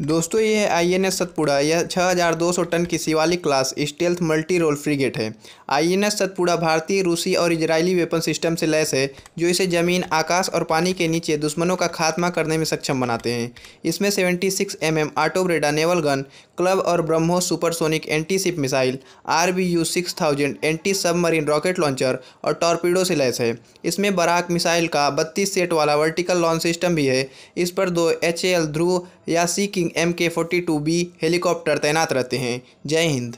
दोस्तों ये है आई एन एस सतपुड़ा यह हजार दो सौ टन की Shivalik class stealth multi role frigate है आई एन एस सतपुड़ा भारतीय रूसी और इजरायली वेपन सिस्टम से लैस है जो इसे ज़मीन आकाश और पानी के नीचे दुश्मनों का खात्मा करने में सक्षम बनाते हैं इसमें seventy six M M Otobreda naval gun Club और BrahMos supersonic anti ship missile R B U six thousand anti submarine rocket launcher और टॉर्पीडो से लैस है इसमें बराक मिसाइल का बत्तीस सेट वाला वर्टिकल लॉन्च सिस्टम भी है इस पर दो एच ए एल ध्रुव या सी की King M K forty two B helicopter तैनात रहते हैं जय हिंद